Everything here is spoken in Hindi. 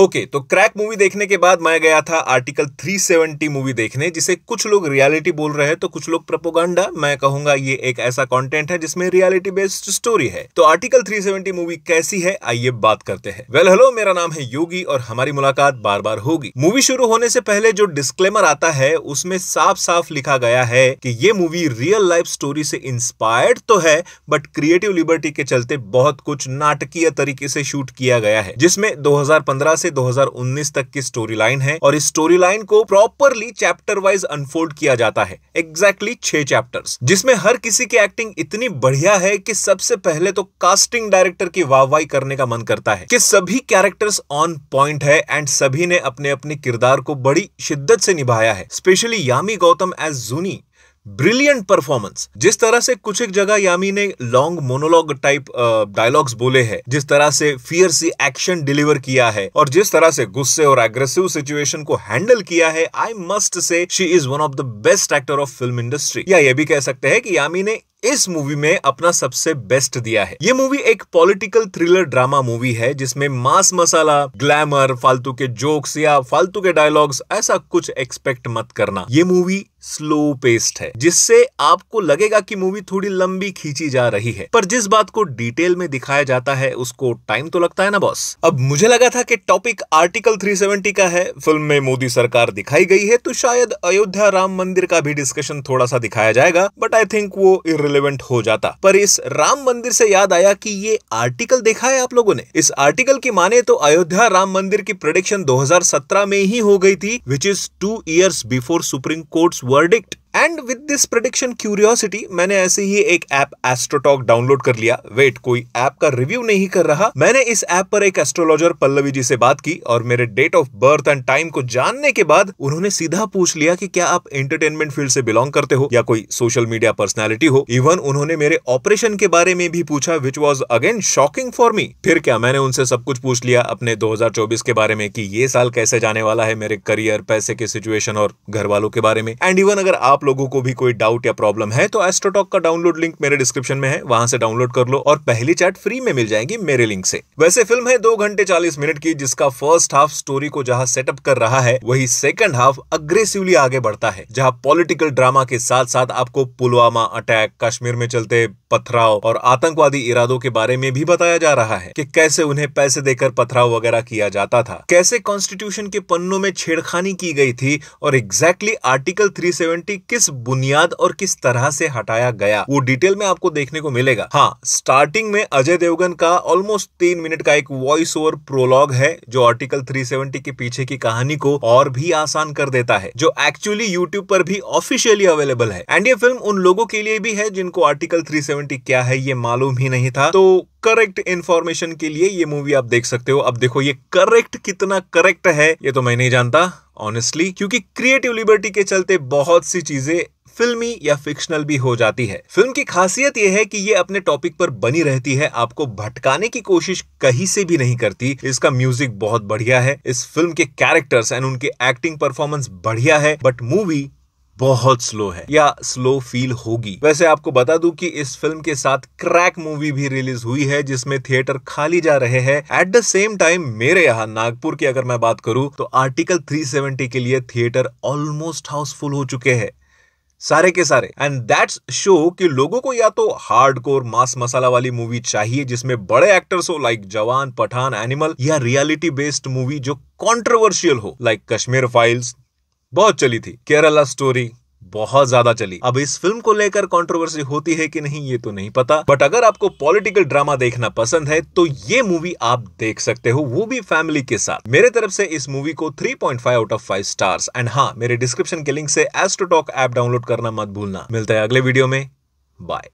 ओके okay, तो क्रैक मूवी देखने के बाद मैं गया था आर्टिकल 370 मूवी देखने जिसे कुछ लोग रियलिटी बोल रहे हैं तो कुछ लोग प्रपोगंडा मैं कहूंगा ये एक ऐसा कंटेंट है जिसमें रियलिटी बेस्ड स्टोरी है तो आर्टिकल 370 मूवी कैसी है आइए बात करते हैं वेल हेलो मेरा नाम है योगी और हमारी मुलाकात बार बार होगी मूवी शुरू होने से पहले जो डिस्कलेमर आता है उसमें साफ साफ लिखा गया है की ये मूवी रियल लाइफ स्टोरी से इंस्पायर्ड तो है बट क्रिएटिव लिबर्टी के चलते बहुत कुछ नाटकीय तरीके से शूट किया गया है जिसमें दो से 2019 तक की स्टोरी लाइन है और इस स्टोरी लाइन को प्रॉपरली चैप्टर वाइज अनफोल्ड किया जाता है एग्जैक्टली छह चैप्टर जिसमें हर किसी की एक्टिंग इतनी बढ़िया है कि सबसे पहले तो कास्टिंग डायरेक्टर की वाहवाही करने का मन करता है कि सभी कैरेक्टर्स ऑन पॉइंट है एंड सभी ने अपने अपने किरदार को बड़ी शिद्दत से निभाया है specially Yami Gautam as Zooni brilliant performance जिस तरह से कुछ एक जगह यामी ने लॉन्ग मोनोलॉग टाइप डायलॉग्स बोले हैं जिस तरह से फियर सी एक्शन डिलीवर किया है और जिस तरह से गुस्से और एग्रेसिव सिचुएशन को हैंडल किया है I must say she is one of the best actor of film industry या ये भी कह सकते हैं कि यामी ने इस मूवी में अपना सबसे बेस्ट दिया है ये मूवी एक पॉलिटिकल थ्रिलर ड्रामा मूवी है जिसमें मास मसाला ग्लैमर फालतू के जोक्स या फालतू के डायलॉग्स ऐसा कुछ एक्सपेक्ट मत करना ये मूवी स्लो पेस्ट है जिससे आपको लगेगा कि मूवी थोड़ी लंबी खींची जा रही है पर जिस बात को डिटेल में दिखाया जाता है उसको टाइम तो लगता है ना बॉस अब मुझे लगा था कि टॉपिक आर्टिकल 370 का है फिल्म में मोदी सरकार दिखाई गई है तो शायद अयोध्या राम मंदिर का भी डिस्कशन थोड़ा सा दिखाया जाएगा बट आई थिंक वो इरेलीवेंट हो जाता पर इस राम मंदिर से याद आया की ये आर्टिकल देखा है आप लोगों ने इस आर्टिकल की माने तो अयोध्या राम मंदिर की प्रोडिक्शन दो में ही हो गई थी which is two years before supreme court verdict and with this prediction curiosity मैंने ऐसे ही एक ऐप एस्ट्रोटॉक डाउनलोड कर लिया वेट कोई ऐप का रिव्यू नहीं कर रहा मैंने इस ऐप पर एक एस्ट्रोलॉजर पल्लवी जी से बात की और मेरे date of birth and time को जानने के बाद उन्होंने सीधा पूछ लिया कि क्या आप एंटरटेनमेंट फील्ड से बिलोंग करते हो या कोई सोशल मीडिया पर्सनैलिटी हो इवन उन्होंने मेरे ऑपरेशन के बारे में भी पूछा which was again shocking for me फिर क्या मैंने उनसे सब कुछ पूछ लिया अपने चौबीस के बारे में की ये साल कैसे जाने वाला है मेरे करियर पैसे के सिचुएशन और घर वालों के बारे में एंड इवन अगर आप लोगों को भी कोई डाउट या प्रॉब्लम है तो एस्ट्रोटॉक का डाउनलोड लिंक मेरे डिस्क्रिप्शन में है वहां से डाउनलोड कर लो और पहली चैट फ्री में मिल जाएगी मेरे लिंक से वैसे फिल्म है दो घंटे चालीस मिनट की जिसका फर्स्ट हाफ स्टोरी को जहाँ सेटअप कर रहा है वही सेकंड हाफ अग्रेसिवली आगे बढ़ता है जहाँ पॉलिटिकल ड्रामा के साथ साथ आपको पुलवामा अटैक कश्मीर में चलते पथराव और आतंकवादी इरादों के बारे में भी बताया जा रहा है कि कैसे उन्हें पैसे देकर पथराव वगैरह किया जाता था कैसे कॉन्स्टिट्यूशन के पन्नों में छेड़खानी की गई थी और एग्जैक्टली आर्टिकल 370 किस बुनियाद और किस तरह से हटाया गया वो डिटेल में आपको देखने को मिलेगा हाँ स्टार्टिंग में अजय देवगन का ऑलमोस्ट तीन मिनट का एक वॉइस ओवर प्रोलॉग है जो आर्टिकल 370 के पीछे की कहानी को और भी आसान कर देता है जो एक्चुअली यूट्यूब पर भी ऑफिशियली अवेलेबल है एंड ये फिल्म उन लोगों के लिए भी है जिनको आर्टिकल थ्री सेवेंटी क्या है ये मालूम ही नहीं था तो करेक्ट इन्फॉर्मेशन के लिए ये मूवी आप देख सकते हो अब देखो ये करेक्ट कितना करेक्ट है ये तो मैं नहीं जानता ऑनेस्टली क्योंकि क्रिएटिव लिबर्टी के चलते बहुत सी चीजें फिल्मी या फिक्शनल भी हो जाती है फिल्म की खासियत यह है कि ये अपने टॉपिक पर बनी रहती है आपको भटकाने की कोशिश कहीं से भी नहीं करती इसका म्यूजिक बहुत बढ़िया है इस फिल्म के कैरेक्टर्स एंड उनके एक्टिंग परफॉर्मेंस बढ़िया है बट मूवी बहुत स्लो है या स्लो फील होगी वैसे आपको बता दूं कि इस फिल्म के साथ क्रैक मूवी भी रिलीज हुई है जिसमें थिएटर खाली जा रहे हैं एट द सेम टाइम मेरे यहाँ नागपुर की अगर मैं बात करूं तो आर्टिकल 370 के लिए थिएटर ऑलमोस्ट हाउसफुल हो चुके हैं सारे के सारे एंड दैट्स शो कि लोगों को या तो हार्ड कोर मास मसाला वाली मूवी चाहिए जिसमें बड़े एक्टर्स हो लाइक जवान पठान एनिमल या रियलिटी बेस्ड मूवी जो कंट्रोवर्शियल हो लाइक कश्मीर फाइल्स बहुत चली थी केरला स्टोरी बहुत ज्यादा चली अब इस फिल्म को लेकर कंट्रोवर्सी होती है कि नहीं ये तो नहीं पता बट अगर आपको पॉलिटिकल ड्रामा देखना पसंद है तो ये मूवी आप देख सकते हो वो भी फैमिली के साथ मेरे तरफ से इस मूवी को 3.5 आउट ऑफ 5 स्टार्स एंड हाँ मेरे डिस्क्रिप्शन के लिंक से एस्ट्रोटॉक ऐप डाउनलोड करना मत भूलना मिलता है अगले वीडियो में बाय